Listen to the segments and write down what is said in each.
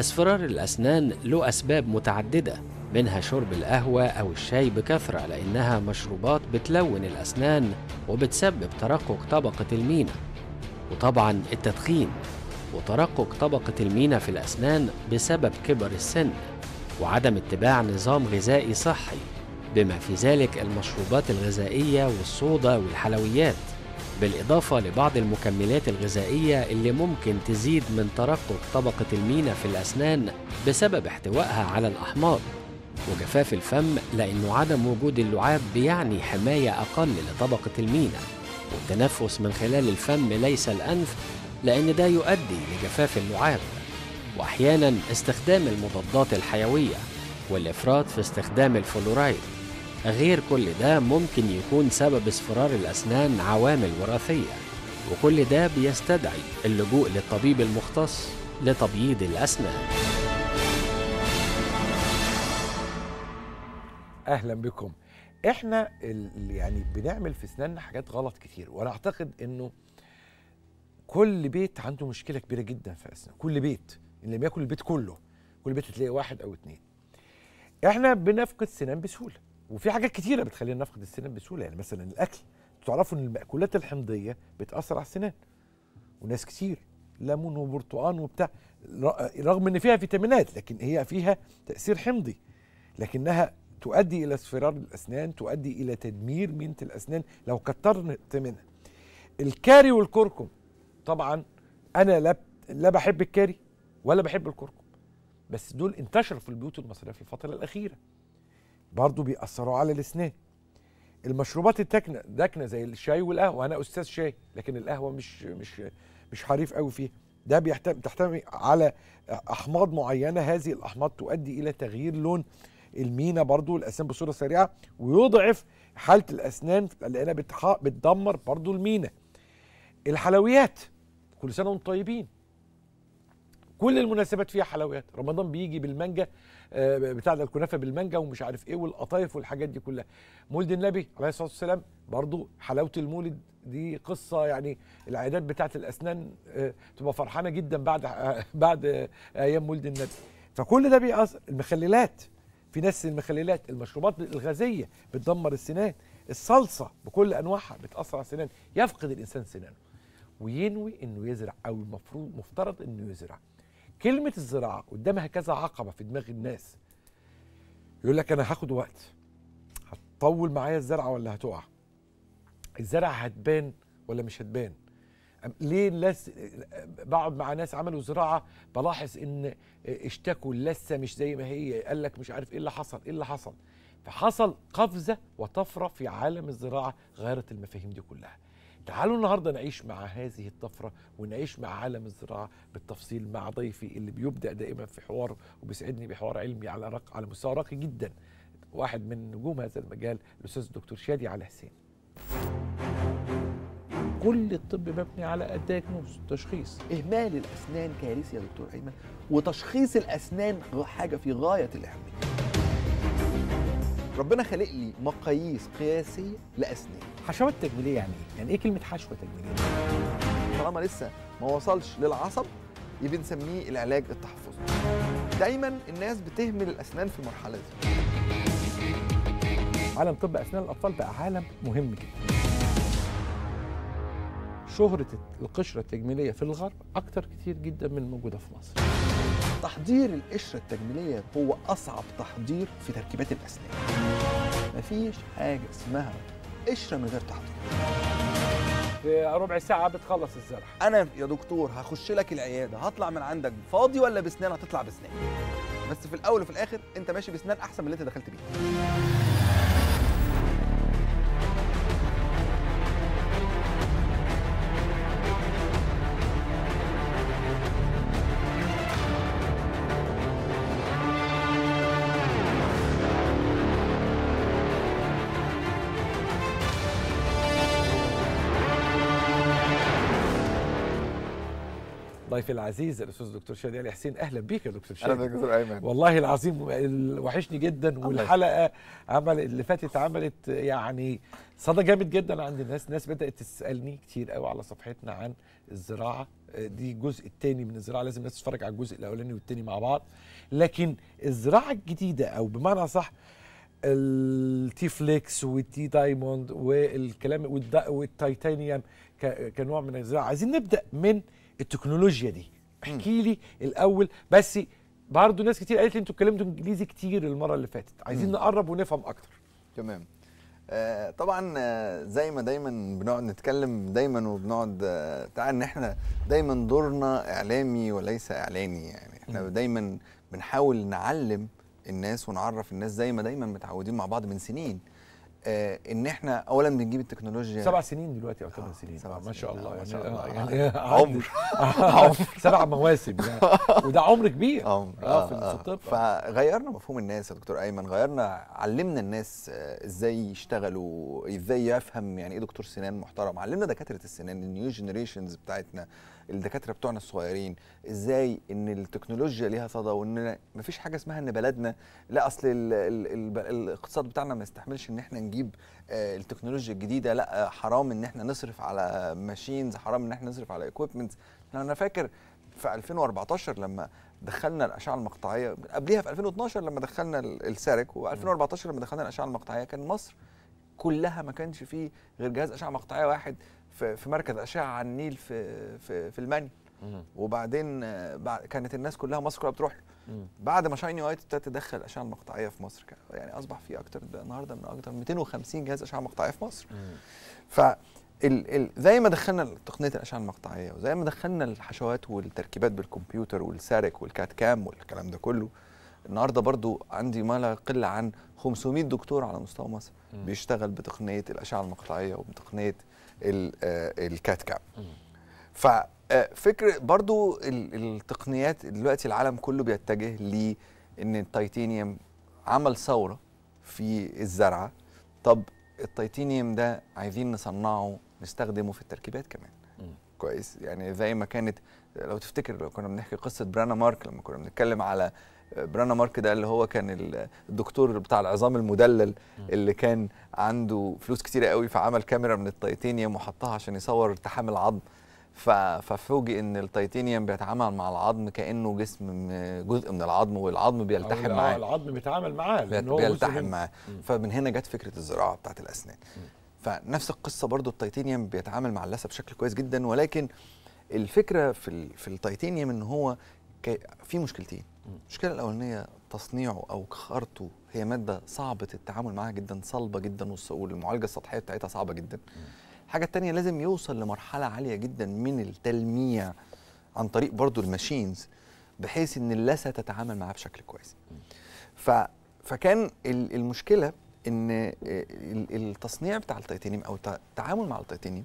اصفرار الأسنان له أسباب متعددة منها شرب القهوة أو الشاي بكثرة لأنها مشروبات بتلون الأسنان وبتسبب ترقق طبقة المينا وطبعا التدخين وترقق طبقة المينا في الأسنان بسبب كبر السن وعدم اتباع نظام غذائي صحي بما في ذلك المشروبات الغذائية والصودا والحلويات بالإضافة لبعض المكملات الغذائية اللي ممكن تزيد من ترقب طبقة المينا في الأسنان بسبب احتوائها على الأحماض وجفاف الفم لأنه عدم وجود اللعاب بيعني حماية أقل لطبقة المينا والتنفس من خلال الفم ليس الأنف لأن ده يؤدي لجفاف اللعاب وأحيانا استخدام المضادات الحيوية والإفراط في استخدام الفلورايد غير كل ده ممكن يكون سبب اصفرار الأسنان عوامل وراثية وكل ده بيستدعي اللجوء للطبيب المختص لتبييض الأسنان أهلا بكم احنا يعني بنعمل في اسناننا حاجات غلط كتير وانا اعتقد انه كل بيت عنده مشكله كبيره جدا في الأسنان كل بيت ان لم يكن البيت كله كل بيت تلاقي واحد او اتنين احنا بنفقد سنان بسهوله وفي حاجات كتيره بتخلينا نفقد السنان بسهوله يعني مثلا الاكل تعرفوا ان المأكولات الحمضيه بتاثر على السنان وناس كتير ليمون وبرتقان وبتاع رغم ان فيها فيتامينات لكن هي فيها تاثير حمضي لكنها تؤدي الى اصفرار الاسنان تؤدي الى تدمير مينه الاسنان لو كترت منها الكاري والكركم طبعا انا لا لا بحب الكاري ولا بحب الكركم بس دول انتشروا في البيوت المصريه في الفتره الاخيره برضو بيأثروا على الاسنان المشروبات الداكنه داكنه زي الشاي والقهوه أنا استاذ شاي لكن القهوه مش مش مش حريف قوي فيها ده بتحتوي على احماض معينه هذه الاحماض تؤدي الى تغيير لون المينا برضو الاسنان بصوره سريعه ويضعف حاله الاسنان لانها بتدمر برضو المينا الحلويات كل سنه وانتم طيبين كل المناسبات فيها حلويات رمضان بيجي بالمانجا آه، بتاع ده الكنافه بالمانجا ومش عارف ايه والقطايف والحاجات دي كلها مولد النبي عليه الصلاه والسلام برضو حلاوه المولد دي قصه يعني العيادات بتاعه الاسنان آه، تبقى فرحانه جدا بعد آه، بعد ايام مولد النبي فكل ده بيأثر المخللات في ناس المخللات المشروبات الغازيه بتدمر السنان الصلصه بكل انواعها بتاثر على السنان يفقد الانسان سنانه وينوي انه يزرع او المفروض مفترض انه يزرع كلمه الزراعه قدامها كذا عقبه في دماغ الناس يقول لك انا هاخد وقت هتطول معايا الزرعه ولا هتقع الزرعه هتبان ولا مش هتبان ليه لس بقعد مع ناس عملوا زراعه بلاحظ ان اشتكوا اللثه مش زي ما هي قال لك مش عارف ايه اللي حصل ايه اللي حصل فحصل قفزه وطفره في عالم الزراعه غيرت المفاهيم دي كلها تعالوا النهارده نعيش مع هذه الطفره ونعيش مع عالم الزراعه بالتفصيل مع ضيفي اللي بيبدا دائما في حوار وبيسعدني بحوار علمي على رق على مستوى راقي جدا واحد من نجوم هذا المجال الاستاذ الدكتور شادي علي حسين. كل الطب مبني على الدايجنوز تشخيص اهمال الاسنان كارثه يا دكتور ايمن وتشخيص الاسنان حاجه في غايه الاهميه ربنا خلق لي مقاييس قياسيه لاسنان حشوات تجميليه يعني ايه؟ يعني ايه كلمه حشوه تجميليه؟ طالما لسه ما وصلش للعصب يبقى نسميه العلاج التحفظي. دايما الناس بتهمل الاسنان في المرحله دي. عالم طب اسنان الاطفال بقى عالم مهم جدا. شهرة القشرة التجميلية في الغرب أكتر كتير جدا من الموجودة في مصر تحضير القشرة التجميلية هو أصعب تحضير في تركيبات الأسنان مفيش حاجة اسمها قشره من غير تحضير في ربع ساعه بتخلص الزرع انا يا دكتور هخش لك العياده هطلع من عندك فاضي ولا بسنان هتطلع بسنان بس في الاول وفي الاخر انت ماشي بسنان احسن من اللي انت دخلت بيه ضيفي العزيز الاستاذ الدكتور شادي علي حسين اهلا بيك يا دكتور شادي اهلا دكتور ايمن والله العظيم وحشني جدا والحلقه عمل اللي فاتت عملت يعني صدى جامد جدا عند الناس ناس بدات تسالني كتير قوي على صفحتنا عن الزراعه دي الجزء الثاني من الزراعه لازم الناس تتفرج على الجزء الاولاني والثاني مع بعض لكن الزراعه الجديده او بمعنى صح التي فليكس والتي دايموند والكلام والتيتانيوم كنوع من الزراعه عايزين نبدا من التكنولوجيا دي احكي لي الاول بس برضه ناس كتير قالت لي انتوا اتكلمتوا انجليزي كتير المره اللي فاتت عايزين مم. نقرب ونفهم اكتر تمام آه طبعا آه زي ما دايما بنقعد نتكلم دايما وبنقعد آه تعال ان احنا دايما دورنا اعلامي وليس اعلاني يعني احنا مم. دايما بنحاول نعلم الناس ونعرف الناس زي ما دايما متعودين مع بعض من سنين آه ان احنا اولا بنجيب التكنولوجيا سبع سنين دلوقتي او آه، ثمان سنين سبع آه، ما شاء الله آه، ما يعني. شاء الله يعني, يعني عمر عمر سبع مواسم يعني وده عمر كبير عمر اه في الطب فغيرنا مفهوم الناس يا دكتور ايمن غيرنا علمنا الناس ازاي يشتغلوا ازاي يفهم يعني ايه دكتور سنان محترم علمنا دكاتره السنان النيو جنريشنز بتاعتنا الدكاتره بتوعنا الصغيرين ازاي ان التكنولوجيا ليها صدى وان مفيش حاجه اسمها ان بلدنا لا اصل الـ الـ الـ الاقتصاد بتاعنا ما يستحملش ان احنا نجيب آه، التكنولوجيا الجديده لا حرام ان احنا نصرف على ماشينز حرام ان احنا نصرف على ايكويبمنت انا فاكر في 2014 لما دخلنا الاشعه المقطعيه قبليها في 2012 لما دخلنا السارك و2014 لما دخلنا الاشعه المقطعيه كان مصر كلها ما كانش فيه غير جهاز اشعه مقطعيه واحد في, في مركز اشعه على النيل في في, في المانيا وبعدين آه، كانت الناس كلها مصر كلها بتروح له بعد ما شاين يونايتد ابتدت تدخل الاشعه المقطعيه في مصر يعني اصبح في اكتر النهارده من اكتر 250 جهاز اشعه مقطعيه في مصر ف ال ال زي ما دخلنا تقنيه الاشعه المقطعيه وزي ما دخلنا الحشوات والتركيبات بالكمبيوتر والسارك والكات كام والكلام ده كله النهارده برضو عندي ما لا يقل عن 500 دكتور على مستوى مصر بيشتغل بتقنيه الاشعه المقطعيه وبتقنيه آه، الكات كام ففكر آه، برضو التقنيات دلوقتي العالم كله بيتجه لان التيتانيوم عمل ثوره في الزرعه طب التيتانيوم ده عايزين نصنعه نستخدمه في التركيبات كمان كويس يعني زي ما كانت لو تفتكر لو كنا بنحكي قصه برانا مارك لما كنا بنتكلم على برانا مارك ده اللي هو كان الدكتور بتاع العظام المدلل اللي كان عنده فلوس كتيره قوي فعمل كاميرا من التيتانيوم وحطها عشان يصور التحام العظم ففوجئ ان التيتانيوم بيتعامل مع العظم كانه جسم جزء من العظم والعظم بيلتحم معاه العظم بيتعامل معاه بيلتحم معاه فمن هنا جت فكره الزراعه بتاعت الاسنان فنفس القصه برضو التيتانيوم بيتعامل مع اللثه بشكل كويس جدا ولكن الفكره في في التيتانيوم ان هو في مشكلتين المشكله الاولانيه تصنيعه او خرطه هي ماده صعبه التعامل معاها جدا صلبه جدا والمعالجه السطحيه بتاعتها صعبه جدا الحاجه الثانيه لازم يوصل لمرحله عاليه جدا من التلميع عن طريق برضو الماشينز بحيث ان اللثه تتعامل معاه بشكل كويس ف فكان المشكله ان التصنيع بتاع التيتانيوم او التعامل مع التيتانيوم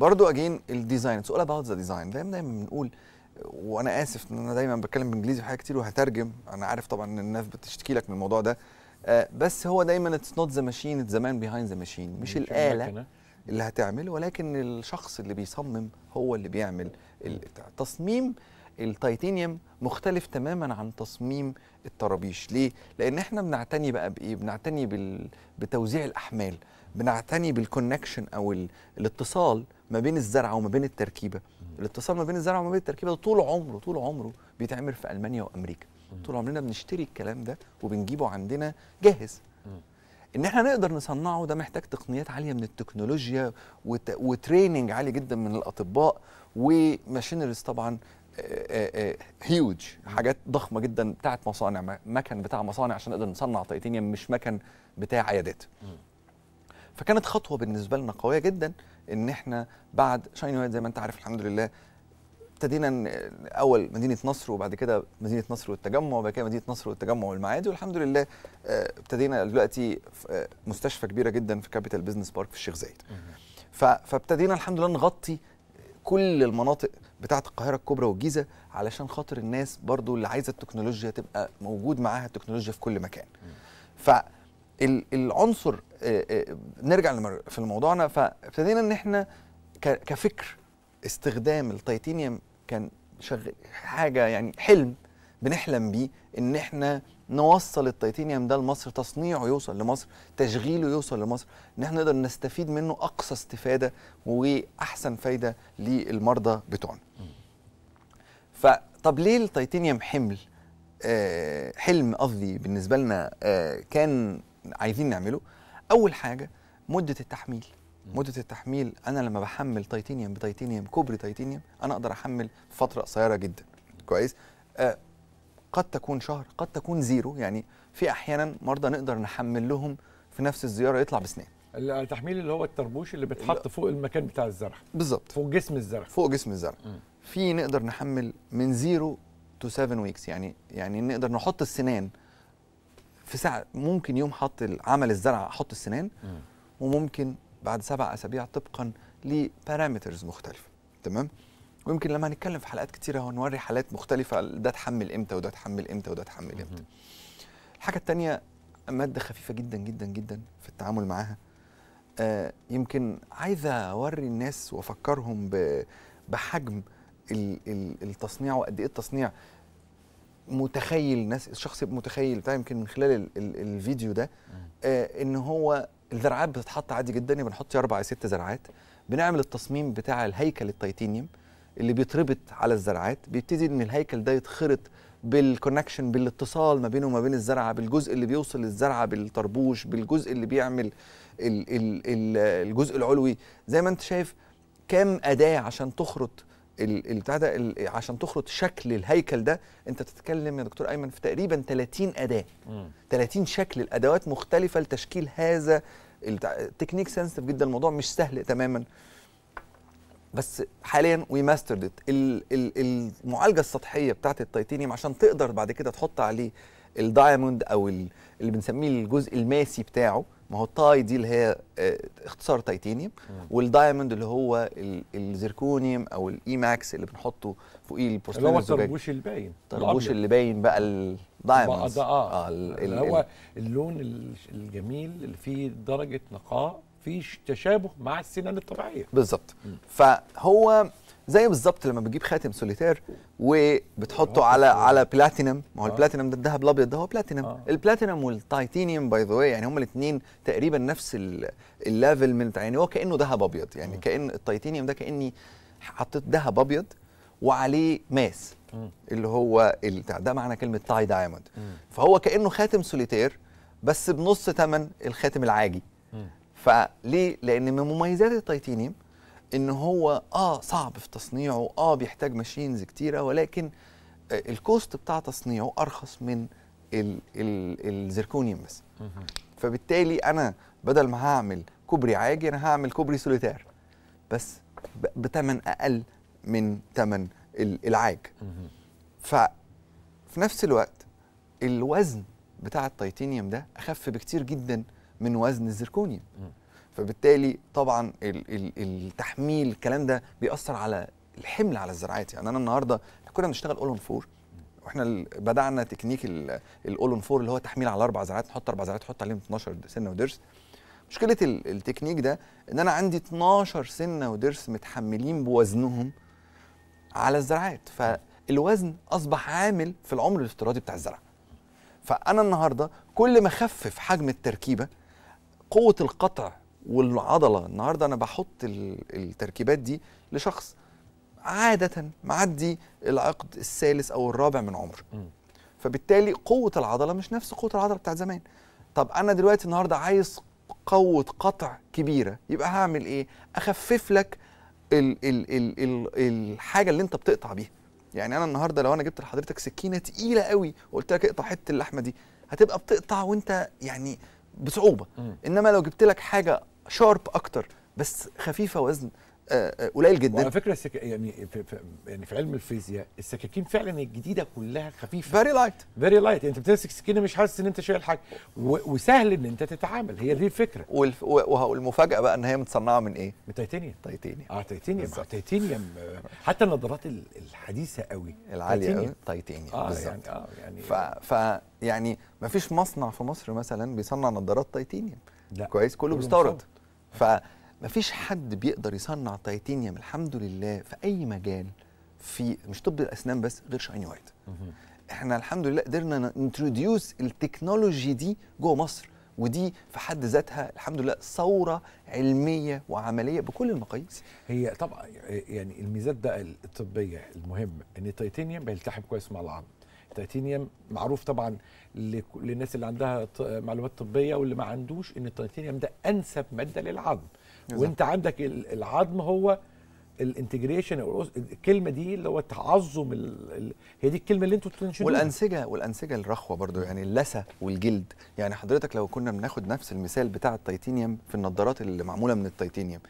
برضو اجين الديزاين اتس اول اباوت ذا ديزاين دايما دايما بنقول وانا اسف ان انا دايما بتكلم بالانجليزي في حاجات كتير وهترجم انا عارف طبعا ان الناس بتشتكي لك من الموضوع ده آه، بس هو دايما اتس نوت ذا ماشين اتس ذا مان بيهايند ذا ماشين مش الاله اللي هتعمل ولكن الشخص اللي بيصمم هو اللي بيعمل تصميم التيتانيوم مختلف تماما عن تصميم الطرابيش ليه لان احنا بنعتني بقى بايه بنعتني بال... بتوزيع الاحمال بنعتني بالكونكشن او ال... الاتصال ما بين الزرعه وما بين التركيبه الاتصال ما بين الزرع وما بين التركيبه طول عمره طول عمره بيتعمل في المانيا وامريكا طول عمرنا بنشتري الكلام ده وبنجيبه عندنا جاهز ان احنا نقدر نصنعه ده محتاج تقنيات عاليه من التكنولوجيا وت... وتريننج عالي جدا من الاطباء وماشينرز طبعا هيوج حاجات ضخمه جدا بتاعت مصانع مكن بتاع مصانع عشان نقدر نصنع تيتانيوم مش مكن بتاع عيادات فكانت خطوه بالنسبه لنا قويه جدا ان احنا بعد شاين وايت زي ما انت عارف الحمد لله ابتدينا اول مدينه نصر وبعد كده مدينه نصر والتجمع وبعد كده مدينه نصر والتجمع والمعادي والحمد لله آه، ابتدينا دلوقتي آه، مستشفى كبيره جدا في كابيتال بزنس بارك في الشيخ زايد فابتدينا الحمد لله نغطي كل المناطق بتاعه القاهره الكبرى والجيزه علشان خاطر الناس برضو اللي عايزه التكنولوجيا تبقى موجود معاها التكنولوجيا في كل مكان ف العنصر آه، آه، نرجع في موضوعنا فابتدينا ان احنا كفكر استخدام التيتانيوم كان شغل حاجه يعني حلم بنحلم بيه ان احنا نوصل التيتانيوم ده لمصر تصنيعه يوصل لمصر تشغيله يوصل لمصر ان احنا نقدر نستفيد منه اقصى استفاده واحسن فايده للمرضى بتوعنا فطب ليه التيتانيوم حمل آه حلم قصدي بالنسبه لنا آه كان عايزين نعمله اول حاجه مده التحميل مده التحميل انا لما بحمل تيتانيوم بتيتانيوم كوبري تيتانيوم انا اقدر احمل فتره قصيره جدا كويس آه قد تكون شهر قد تكون زيرو يعني في احيانا مرضى نقدر نحمل لهم في نفس الزياره يطلع بسنان التحميل اللي هو الطربوش اللي بيتحط فوق المكان بتاع الزرع بالظبط فوق جسم الزرع فوق جسم الزرع في نقدر نحمل من زيرو تو 7 ويكس يعني يعني نقدر نحط السنان في ساعه ممكن يوم حط عمل الزرع احط السنان وممكن بعد سبع اسابيع طبقا لبارامترز مختلفه تمام ويمكن لما هنتكلم في حلقات كتيره هنوري حالات مختلفه ده اتحمل امتى وده اتحمل امتى وده اتحمل امتى الحاجه الثانيه ماده خفيفه جدا جدا جدا في التعامل معاها آه يمكن عايزه اوري الناس وافكرهم بحجم التصنيع وقد ايه التصنيع متخيل ناس الشخص يبقى متخيل بتاع يمكن من خلال ال ال الفيديو ده آه ان هو الزرعات بتتحط عادي جدا يبقى يعني بنحط اربع ست زرعات بنعمل التصميم بتاع الهيكل التيتانيوم اللي بيتربط على الزرعات بيبتدي ان الهيكل ده يتخرط بالكونكشن بالاتصال ما بينه وما بين الزرعه بالجزء اللي بيوصل للزرعه بالطربوش بالجزء اللي بيعمل ال ال ال الجزء العلوي زي ما انت شايف كم اداه عشان تخرط البتاع ده عشان تخرط شكل الهيكل ده انت بتتكلم يا دكتور ايمن في تقريبا 30 اداه مم. 30 شكل الادوات مختلفه لتشكيل هذا التكنيك سنسيف جدا الموضوع مش سهل تماما بس حاليا وي ماسترد المعالجه السطحيه بتاعت التيتانيوم عشان تقدر بعد كده تحط عليه الدايموند او اللي بنسميه الجزء الماسي بتاعه ما هو التاي دي اللي هي آه، اختصار تيتانيوم والدايموند اللي هو الزركونيوم او الاي ماكس اللي بنحطه فوقيه البورسلين اللي هو الطربوش الباين الطربوش اللي باين بقى الدايموند اه, آه اللي هو اللون الجميل اللي فيه درجه نقاء في تشابه مع السنان الطبيعيه بالظبط فهو زي بالظبط لما بتجيب خاتم سوليتير وبتحطه آه، على على بلاتينم ما هو آه. البلاتينم ده الذهب الابيض ده هو بلاتينم أوه. البلاتينم والتيتانيوم باي ذا يعني هما الاثنين تقريبا نفس الليفل من يعني هو كانه ذهب ابيض يعني آه. كان التيتانيوم ده كاني حطيت ذهب ابيض وعليه ماس اللي هو بتاع ده معنى كلمه تاي دايموند فهو كانه خاتم سوليتير بس بنص ثمن الخاتم العاجي فليه؟ لان من مميزات التيتانيوم ان هو اه صعب في تصنيعه اه بيحتاج ماشينز كتيره ولكن آه، الكوست بتاع تصنيعه ارخص من الزركونيوم بس فبالتالي انا بدل ما هعمل كوبري عاجي انا هعمل كوبري سوليتير بس بثمن اقل من ثمن العاج ففي نفس الوقت الوزن بتاع التيتانيوم ده اخف بكتير جدا من وزن الزركونيوم فبالتالي طبعا التحميل الكلام ده بيأثر على الحمل على الزراعات يعني انا النهارده كنا بنشتغل اول فور واحنا بدعنا تكنيك الاول فور اللي هو تحميل على اربع زراعات نحط اربع زراعات نحط عليهم 12 سنه ودرس مشكله التكنيك ده ان انا عندي 12 سنه ودرس متحملين بوزنهم على الزراعات فالوزن اصبح عامل في العمر الافتراضي بتاع الزرع فانا النهارده كل ما اخفف حجم التركيبه قوه القطع والعضله النهارده انا بحط التركيبات دي لشخص عاده معدي العقد الثالث او الرابع من عمره فبالتالي قوه العضله مش نفس قوه العضله بتاعت زمان طب انا دلوقتي النهارده عايز قوه قطع كبيره يبقى هعمل ايه اخفف لك الـ الـ الـ الـ الحاجه اللي انت بتقطع بيها يعني انا النهارده لو انا جبت لحضرتك سكينه تقيله قوي وقلت لك اقطع حته اللحمه دي هتبقى بتقطع وانت يعني بصعوبه انما لو جبت لك حاجه شارب اكتر بس خفيفه وزن آه، آه، قليل جدا وعلى فكره السك... يعني في... في... يعني في علم الفيزياء السكاكين فعلا الجديده كلها خفيفه فيري لايت فيري لايت انت بتمسك سكينه مش حاسس ان انت شايل حاجه و... وسهل ان انت تتعامل هي دي الفكره والف... والمفاجاه بقى ان هي متصنعه من ايه؟ من تيتانيوم تيتانيوم اه تيتانيوم تيتانيوم آه، حتى النظارات الحديثه قوي العاليه قوي تيتانيوم اه بالظبط يعني اه يعني ف... ف يعني ما فيش مصنع في مصر مثلا بيصنع نظارات تيتانيوم لا كويس كله بيستورد فمفيش حد بيقدر يصنع تيتانيوم الحمد لله في اي مجال في مش طب الاسنان بس غير شاين وايت احنا الحمد لله قدرنا ننتروديوس التكنولوجي دي جوه مصر ودي في حد ذاتها الحمد لله ثوره علميه وعمليه بكل المقاييس هي طبعا يعني الميزات بقى الطبيه المهمة ان التيتانيوم بيلتحم كويس مع العظم التيتانيوم معروف طبعا للناس اللي عندها معلومات طبيه واللي ما عندوش ان التيتانيوم ده انسب ماده للعظم وانت عندك العظم هو الانتجريشن او الكلمه دي اللي هو تعظم هي دي الكلمه اللي انتوا بتنشدوها والانسجه والانسجه الرخوه برضو يعني اللثه والجلد يعني حضرتك لو كنا بناخد نفس المثال بتاع التيتانيوم في النظارات اللي معموله من التيتانيوم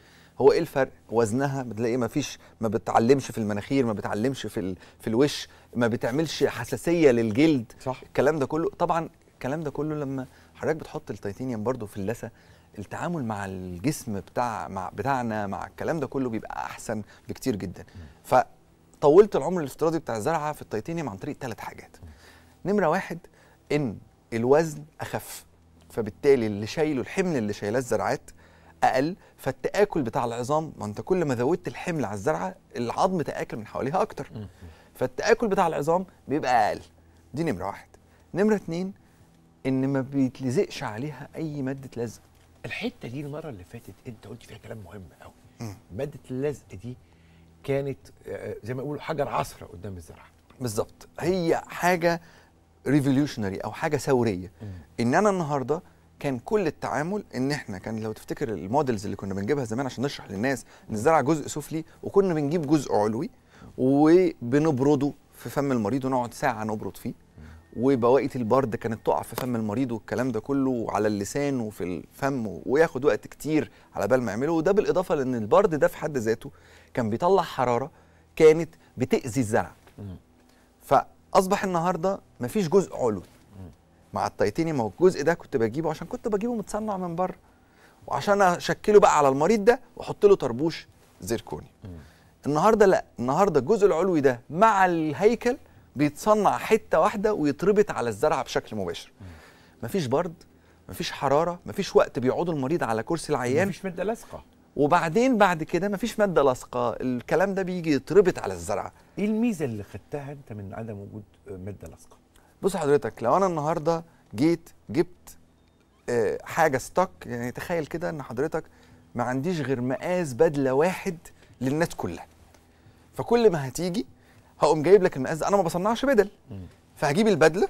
هو ايه الفرق وزنها بتلاقي ما فيش ما بتعلمش في المناخير ما بتعلمش في ال... في الوش ما بتعملش حساسيه للجلد صح. الكلام ده كله طبعا الكلام ده كله لما حضرتك بتحط التيتانيوم برضو في اللثه التعامل مع الجسم بتاع مع بتاعنا مع الكلام ده كله بيبقى احسن بكتير جدا فطولت العمر الافتراضي بتاع الزرعه في التيتانيوم عن طريق ثلاث حاجات نمره واحد ان الوزن اخف فبالتالي اللي شايله الحمل اللي شايلاه الزرعات اقل فالتاكل بتاع العظام ما انت كل ما زودت الحمل على الزرعه العظم تاكل من حواليها اكتر فالتاكل بتاع العظام بيبقى اقل دي نمره واحد نمره اتنين ان ما بيتلزقش عليها اي ماده لزق الحته دي المره اللي فاتت انت قلت فيها كلام مهم قوي ماده اللزق دي كانت آه، آه، زي ما يقولوا حجر عصره قدام الزرعه بالظبط هي حاجه ريفوليوشنري او حاجه ثوريه ان انا النهارده كان كل التعامل ان احنا كان لو تفتكر المودلز اللي كنا بنجيبها زمان عشان نشرح للناس ان الزرع جزء سفلي وكنا بنجيب جزء علوي وبنبرده في فم المريض ونقعد ساعه نبرد فيه وبواقي البرد كانت تقع في فم المريض والكلام ده كله على اللسان وفي الفم وياخد وقت كتير على بال ما يعمله وده بالاضافه لان البرد ده في حد ذاته كان بيطلع حراره كانت بتاذي الزرع فاصبح النهارده مفيش جزء علوي مع التيتانيوم ما هو الجزء ده كنت بجيبه عشان كنت بجيبه متصنع من بره وعشان اشكله بقى على المريض ده واحط له طربوش زيركوني النهارده لا النهارده الجزء العلوي ده مع الهيكل بيتصنع حته واحده ويتربط على الزرعه بشكل مباشر مفيش برد مفيش حراره مفيش وقت بيقعدوا المريض على كرسي العيان مفيش ماده لاصقه وبعدين بعد كده مفيش ماده لاصقه الكلام ده بيجي يتربط على الزرعه ايه الميزه اللي خدتها انت من عدم وجود ماده لاصقه بص حضرتك لو انا النهارده جيت جبت آه، حاجه ستوك يعني تخيل كده ان حضرتك ما عنديش غير مقاس بدله واحد للناس كلها فكل ما هتيجي هقوم جايب لك المقاس ده انا ما بصنعش بدل فهجيب البدله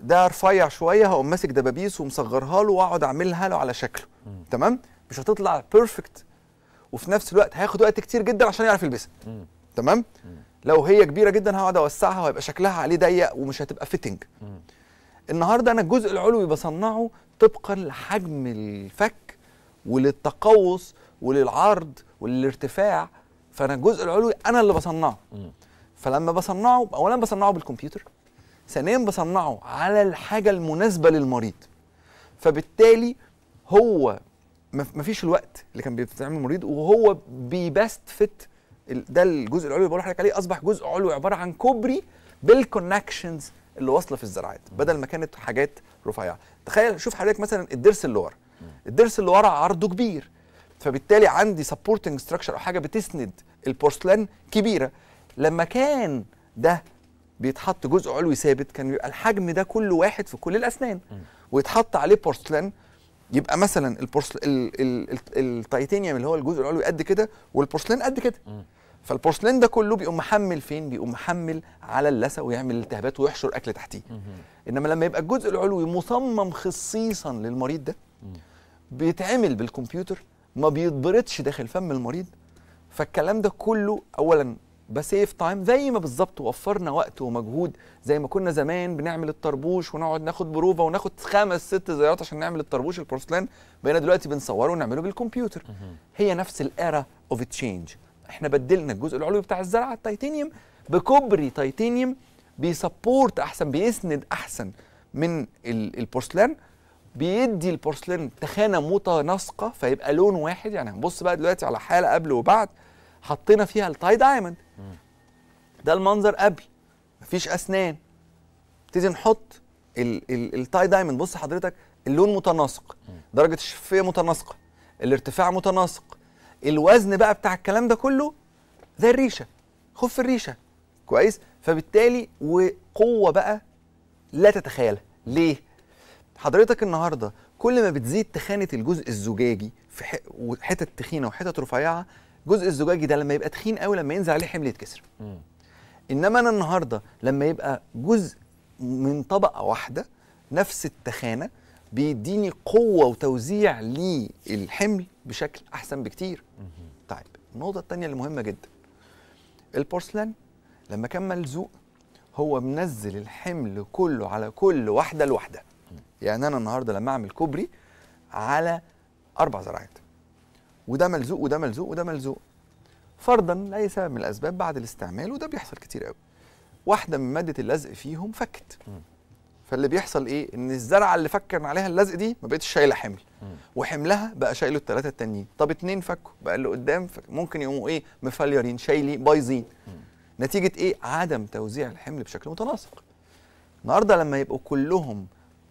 ده رفيع شويه هقوم ماسك دبابيس ومصغرها له واقعد اعملها له على شكله تمام مش هتطلع بيرفكت وفي نفس الوقت هياخد وقت كتير جدا عشان يعرف يلبسها تمام لو هي كبيره جدا هقعد اوسعها وهيبقى شكلها عليه ضيق ومش هتبقى فيتنج النهارده انا الجزء العلوي بصنعه طبقا لحجم الفك وللتقوس وللعرض وللارتفاع فانا الجزء العلوي انا اللي بصنعه فلما بصنعه اولا بصنعه بالكمبيوتر ثانيا بصنعه على الحاجه المناسبه للمريض فبالتالي هو مفيش الوقت اللي كان بيتعمل المريض وهو بيبست فيت ده الجزء العلوي اللي بقول لحضرتك عليه اصبح جزء علوي عباره عن كوبري بالكونكشنز اللي واصله في الزراعات بدل ما كانت حاجات رفيعه تخيل شوف حضرتك مثلا الضرس اللي ورا الضرس اللي ورا عرضه كبير فبالتالي عندي سبورتنج ستراكشر او حاجه بتسند البورسلان كبيره لما كان ده بيتحط جزء علوي ثابت كان بيبقى الحجم ده كله واحد في كل الاسنان ويتحط عليه بورسلان يبقى مثلا البورسل التيتانيوم اللي هو الجزء العلوي قد كده والبورسلان قد كده فالبورسلين ده كله بيقوم محمل فين بيقوم محمل على اللثه ويعمل التهابات ويحشر اكل تحتيه انما لما يبقى الجزء العلوي مصمم خصيصا للمريض ده بيتعمل بالكمبيوتر ما بيتبردش داخل فم المريض فالكلام ده كله اولا بسيف تايم زي ما بالظبط وفرنا وقت ومجهود زي ما كنا زمان بنعمل الطربوش ونقعد ناخد بروفه وناخد خمس ست زيارات عشان نعمل الطربوش البورسلان بقينا دلوقتي بنصوره ونعمله بالكمبيوتر هي نفس الايرا اوف تشينج احنا بدلنا الجزء العلوي بتاع الزرعه التيتانيوم بكوبري تيتانيوم بيسبورت احسن بيسند احسن من البورسلان بيدي البورسلان تخانه متناسقه فيبقى لون واحد يعني هنبص بقى دلوقتي على حاله قبل وبعد حطينا فيها التاي دايموند ده المنظر قبل مفيش اسنان نبتدي نحط التاي دايموند بص حضرتك اللون متناسق درجه الشفافيه متناسقه الارتفاع متناسق الوزن بقى بتاع الكلام ده كله زي الريشه خف الريشه كويس فبالتالي وقوه بقى لا تتخيلها ليه حضرتك النهارده كل ما بتزيد تخانه الجزء الزجاجي في حتت تخينه وحتت رفيعه الجزء الزجاجي ده لما يبقى تخين قوي لما ينزل عليه حمل يتكسر انما انا النهارده لما يبقى جزء من طبقه واحده نفس التخانه بيديني قوه وتوزيع للحمل بشكل احسن بكتير طيب النقطه الثانيه اللي مهمه جدا البورسلان لما كان ملزوق هو منزل الحمل كله على كل واحده لوحده يعني انا النهارده لما اعمل كوبري على اربع زراعات وده ملزوق وده ملزوق وده ملزوق فرضا لاي سبب من الاسباب بعد الاستعمال وده بيحصل كتير قوي واحده من ماده اللزق فيهم فكت فاللي بيحصل ايه ان الزرعه اللي فكر عليها اللزق دي ما بقتش شايله حمل وحملها بقى شايله الثلاثه التانيين طب اتنين فكوا بقى اللي قدام ممكن يقوموا ايه مفليرين شايلين بايظين نتيجه ايه عدم توزيع الحمل بشكل متناسق النهارده لما يبقوا كلهم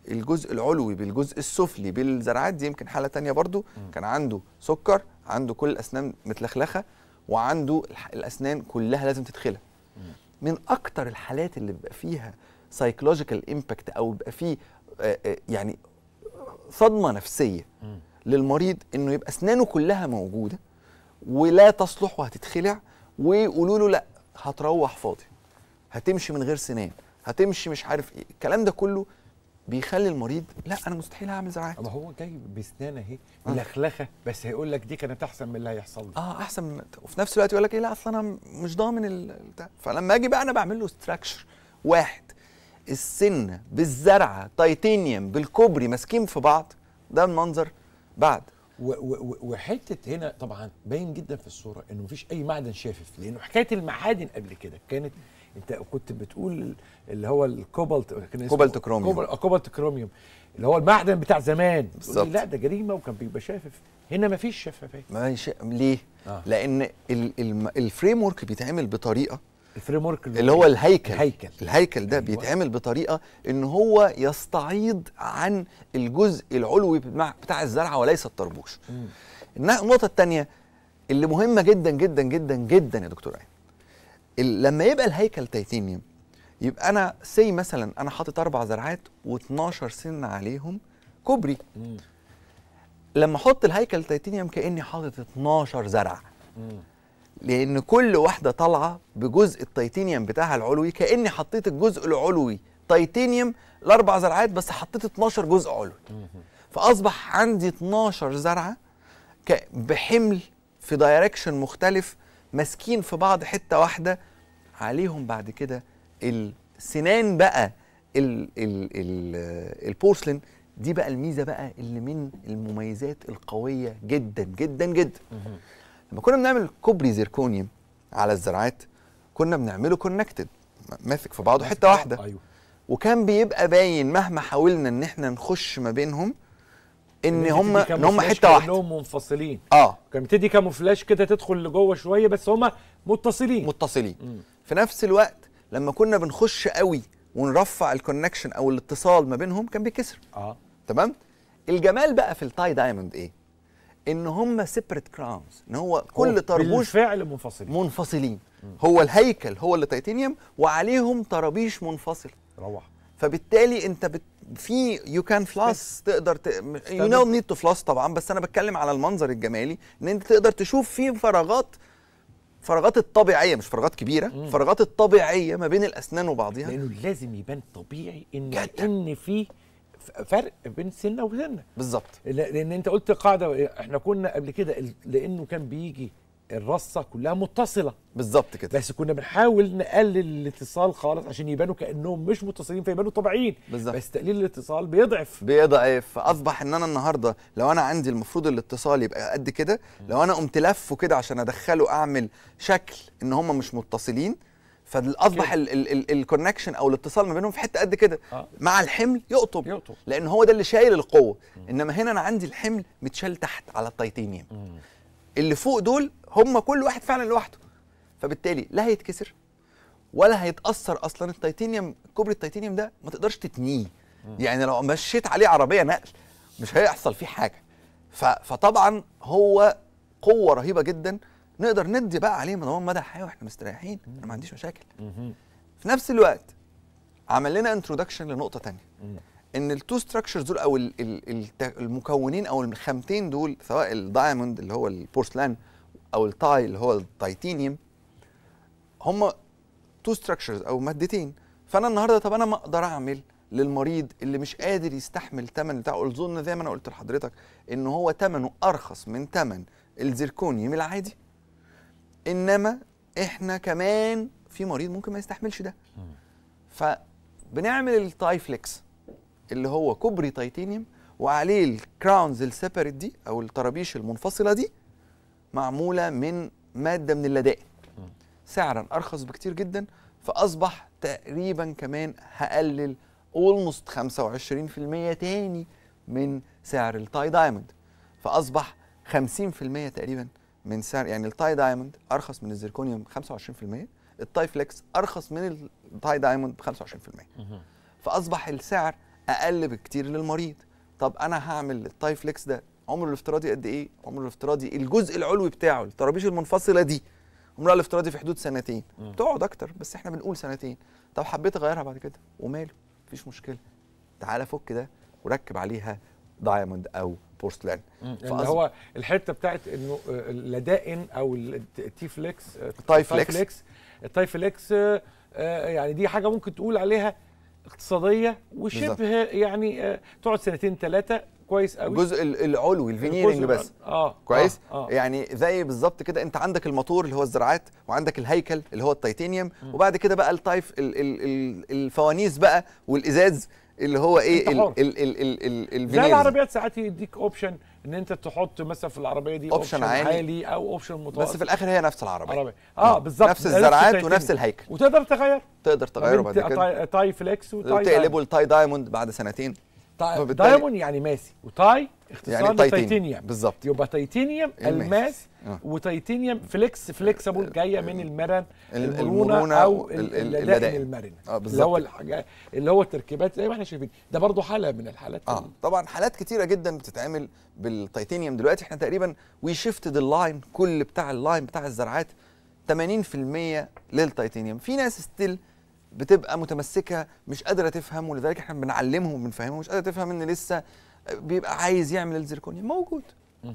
الجزء العلوي بالجزء السفلي بالزرعات دي يمكن حاله تانية برضو م. كان عنده سكر عنده كل الاسنان متلخلخه وعنده الاسنان كلها لازم تتخلى من اكتر الحالات اللي بيبقى فيها سايكولوجيكال امباكت او يبقى فيه آه، آه، يعني صدمه نفسيه للمريض انه يبقى اسنانه كلها موجوده ولا تصلح وهتتخلع ويقولوا له لا هتروح فاضي هتمشي من غير سنان هتمشي مش عارف ايه الكلام ده كله بيخلي المريض لا انا مستحيل اعمل زراعه ما هو جاي بسنانه اهي آه. ملخلخه بس هيقول لك دي كانت احسن من اللي هيحصل لي اه احسن من وفي نفس الوقت يقول لك ايه لا اصل انا مش ضامن ال... فلما اجي بقى انا بعمل له ستراكشر واحد السنه بالزرعه تيتانيوم بالكوبري ماسكين في بعض ده المنظر بعد وحته هنا طبعا باين جدا في الصوره انه مفيش اي معدن شافف لانه حكايه المعادن قبل كده كانت انت كنت بتقول اللي هو الكوبالت كوبالت كروميوم آه، كوبالت كروميوم اللي هو المعدن بتاع زمان بالظبط لا ده جريمه وكان بيبقى شافف هنا مفيش شفافيه ليه؟ آه. لان الفريم ورك بيتعمل بطريقه الفريم ورك اللي هو إيه؟ الهيكل الهيكل الهيكل ده أيوة. بيتعمل بطريقه ان هو يستعيض عن الجزء العلوي بتاع الزرعه وليس الطربوش النقطه الثانيه اللي مهمه جدا جدا جدا جدا يا دكتور عين لما يبقى الهيكل تيتانيوم يبقى انا سي مثلا انا حاطط اربع زرعات و12 سن عليهم كوبري لما احط الهيكل تيتانيوم كاني حاطط 12 زرع لان كل واحده طالعه بجزء التيتانيوم بتاعها العلوي كاني حطيت الجزء العلوي تيتانيوم لاربع زرعات بس حطيت 12 جزء علوي فاصبح عندي 12 زرعه بحمل في دايركشن مختلف ماسكين في بعض حته واحده عليهم بعد كده السنان بقى البورسلين دي بقى الميزه بقى اللي من المميزات القويه جدا جدا جدا لما كنا بنعمل كوبري زيركونيوم على الزراعات كنا بنعمله كونكتد ماسك في بعضه حته واحده أيوه. وكان بيبقى باين مهما حاولنا ان احنا نخش ما بينهم ان هم ان هم حته واحده كانهم منفصلين اه كان بتدي كاموفلاش كده تدخل لجوه شويه بس هم متصلين متصلين م. في نفس الوقت لما كنا بنخش قوي ونرفع الكونكشن او الاتصال ما بينهم كان بيكسر اه تمام الجمال بقى في التاي دايموند ايه ان هم سيبريت كراونز ان هو كل طربوش بالفعل منفصلين منفصلين هو الهيكل هو اللي تيتانيوم وعليهم طرابيش منفصله روح فبالتالي انت بت... في يو كان فلاس تقدر يو نو نيد تو فلاس طبعا بس انا بتكلم على المنظر الجمالي ان انت تقدر تشوف فيه فراغات فراغات الطبيعيه مش فراغات كبيره مم. فراغات الطبيعيه ما بين الاسنان وبعضها لانه لازم يبان طبيعي ان جدا. ان في فرق بين سنه وسنه بالظبط لان انت قلت قاعده احنا كنا قبل كده لانه كان بيجي الرصه كلها متصله بالظبط كده بس كنا بنحاول نقلل الاتصال خالص عشان يبانوا كانهم مش متصلين فيبانوا طبيعيين بالظبط بس تقليل الاتصال بيضعف بيضعف فاصبح ان انا النهارده لو انا عندي المفروض الاتصال يبقى قد كده لو انا قمت لفه كده عشان ادخله اعمل شكل ان هم مش متصلين فاصبح الكونكشن او الاتصال ما بينهم في حته قد كده آه. مع الحمل يقطب يقطب لان هو ده اللي شايل القوه انما هنا انا عندي الحمل متشال تحت على التيتانيوم اللي فوق دول هم كل واحد فعلا لوحده فبالتالي لا هيتكسر ولا هيتاثر اصلا التيتانيوم كوبري التيتانيوم ده ما تقدرش تتنيه يعني لو مشيت عليه عربيه نقل مش هيحصل فيه حاجه فطبعا هو قوه رهيبه جدا نقدر ندي بقى عليه ضمان مدى الحياه واحنا مستريحين انا ما عنديش مشاكل في نفس الوقت عمل لنا انترودكشن لنقطه ثانيه ان التو ستراكشرز دول او الـ الـ المكونين او الخامتين دول سواء الدايموند اللي هو البورسلان او التاي اللي هو التيتانيوم هم تو ستراكشرز او مادتين فانا النهارده طب انا ما اقدر اعمل للمريض اللي مش قادر يستحمل ثمن بتاعه الظن زي ما انا قلت لحضرتك ان هو ثمنه ارخص من ثمن الزركونيوم العادي انما احنا كمان في مريض ممكن ما يستحملش ده فبنعمل التاي فليكس اللي هو كوبري تيتانيوم وعليه الكراونز السيبريت دي او الطرابيش المنفصله دي معموله من ماده من اللدائن سعرا ارخص بكتير جدا فاصبح تقريبا كمان هقلل اولموست 25% تاني من سعر التاي دايموند فاصبح 50% تقريبا من سعر يعني التاي دايموند ارخص من الزيركونيوم 25% التاي فليكس ارخص من التاي دايموند ب 25% فاصبح السعر اقل بكتير للمريض طب انا هعمل التاي فليكس ده عمره الافتراضي قد ايه عمره الافتراضي الجزء العلوي بتاعه الطرابيش المنفصله دي عمرها الافتراضي في حدود سنتين بتقعد اكتر بس احنا بنقول سنتين طب حبيت اغيرها بعد كده وماله مفيش مشكله تعالى فك ده وركب عليها دايموند او بورسلان اللي يعني هو الحته بتاعت انه اللدائن آه، او التي آه، فليكس تاي فليكس التاي فليكس آه، يعني دي حاجه ممكن تقول عليها اقتصاديه وشبه يعني تقعد سنتين ثلاثه كويس قوي الجزء العلوي الفينيرنج بس اه كويس آه. آه. يعني زي بالظبط كده انت عندك الموتور اللي هو الزراعات وعندك الهيكل اللي هو التيتانيوم وبعد كده بقى التايف الفوانيس بقى والازاز اللي هو ايه ال ال ال ال ال ال زي العربيات ساعات يديك اوبشن ان انت تحط مثلا في العربيه دي اوبشن عالي, عالي او اوبشن متوسط بس في الاخر هي نفس العربيه عربية. اه, آه، بالظبط نفس الزرعات ونفس الهيكل وتقدر تغير تقدر تغيره بعد كده تاي فليكس وتاي وتقلبه لتاي دايموند بعد سنتين طيب، دايمون يعني ماسي وتاي اختصار يعني تايتينيوم. بالظبط يبقى تيتانيوم يعني الماس آه. وتيتانيوم فليكس فليكسبل جايه من المرن المرونه او اللدائن المرنه آه اللي هو الحاجات اللي هو التركيبات زي ما احنا شايفين ده برضو حاله من الحالات اه طبعا حالات كتيره جدا بتتعمل بالتيتانيوم دلوقتي احنا تقريبا وي شيفتد اللاين كل بتاع اللاين بتاع الزرعات 80% للتيتانيوم في ناس ستيل بتبقى متمسكه مش قادره تفهم ولذلك احنا بنعلمهم وبنفهمهم مش قادره تفهم ان لسه بيبقى عايز يعمل الزركونيوم موجود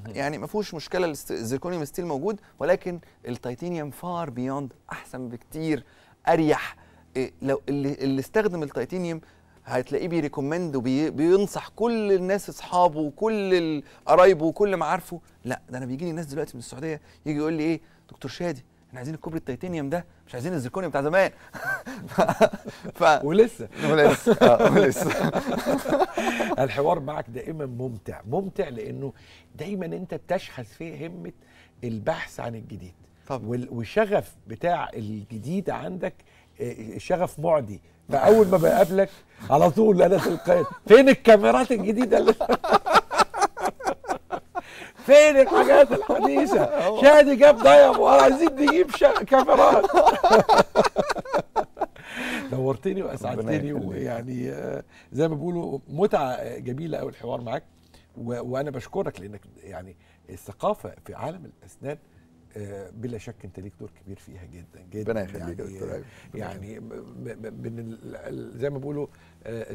يعني ما فيهوش مشكله الزركونيوم ستيل موجود ولكن التيتانيوم فار بيوند احسن بكتير اريح إيه لو اللي, اللي استخدم التيتانيوم هتلاقيه بيريكومند وبينصح كل الناس اصحابه وكل قرايبه وكل معارفه لا ده انا بيجي لي ناس دلوقتي من السعوديه يجي يقول لي ايه دكتور شادي احنا عايزين الكوبري التيتانيوم ده مش عايزين الزيركونيوم بتاع زمان ف... ف... ولسه ولسه آه ولسه الحوار معك دائما ممتع ممتع لانه دايما انت بتشحذ فيه همه البحث عن الجديد طب. والشغف بتاع الجديد عندك آه، شغف معدي فاول ما بقابلك على طول انا تلقائي فين الكاميرات الجديده اللي فين الحاجات الحديثه شادي جاب ضيف وعايزين عايزين نجيب كاميرات نورتني واسعدتني ويعني آه، زي ما بيقولوا متعه جميله قوي الحوار معاك وانا بشكرك لانك يعني الثقافه في عالم الاسنان آه، بلا شك انت ليك دور كبير فيها جدا جدا ربنا يخليك يعني, يعني من زي ما بيقولوا آه،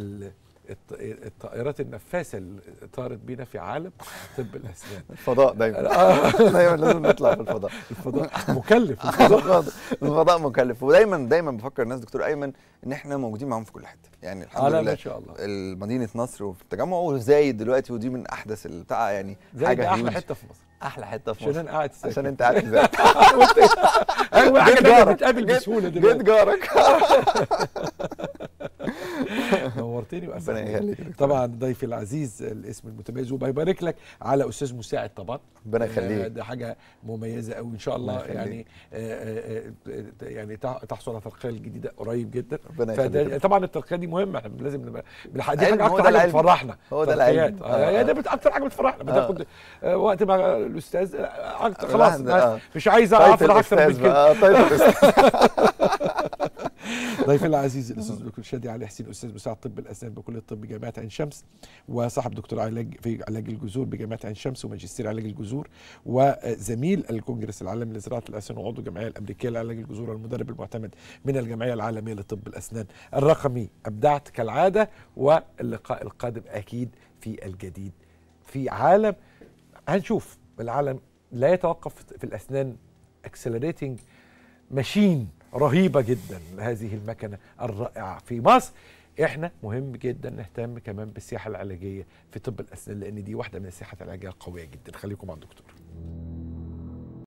الطائرات النفاثه اللي طارت بينا في عالم طب الاسنان الفضاء دايما آه. دايما لازم نطلع في الفضاء الفضاء مكلف الفضاء الفضاء مكلف ودايما دايما بفكر الناس دكتور ايمن ان احنا موجودين معاهم في كل حته يعني الحمد لله ما شاء الله مدينه نصر وفي التجمع وزايد دلوقتي ودي من احدث البتاع يعني حاجه احلى حته في مصر احلى حته في مصر عشان انا قاعد عشان انت قاعد ساكت ايوه حاجه بتتقابل بسهوله دلوقتي جيت جارك نورتني واسعدتني طبعا ضيفي العزيز الاسم المتميز وبيبارك لك على استاذ مساعد طبعا ربنا يخليك آه، ده حاجه مميزه قوي ان شاء الله يعني آه، آه، يعني تحصل على ترقيه جديده قريب جدا ربنا يخليك طبعا الترقيه دي مهمه احنا لازم نبقى دي حاجه اكتر حاجه بتفرحنا هو ده العلم هي يعني ده اكتر حاجه بتفرحنا بتاخد وقت مع الاستاذ خلاص مش عايز اعرف طيب اكتر من كده ضيفي طيب. العزيز الاستاذ الدكتور شادي علي حسين استاذ مساعد طب الاسنان بكليه الطب بجامعه عين شمس وصاحب دكتور علاج في علاج الجذور بجامعه عين شمس وماجستير علاج الجذور وزميل الكونجرس العالمي لزراعه الاسنان وعضو الجمعيه الامريكيه لعلاج الجذور والمدرب المعتمد من الجمعيه العالميه لطب الاسنان الرقمي ابدعت كالعاده واللقاء القادم اكيد في الجديد في عالم هنشوف العالم لا يتوقف في الاسنان اكسلريتنج ماشين رهيبة جدا لهذه المكنة الرائعة في مصر احنا مهم جدا نهتم كمان بالسياحة العلاجية في طب الأسنان لأن دي واحدة من السياحات العلاجية القوية جدا خليكم مع الدكتور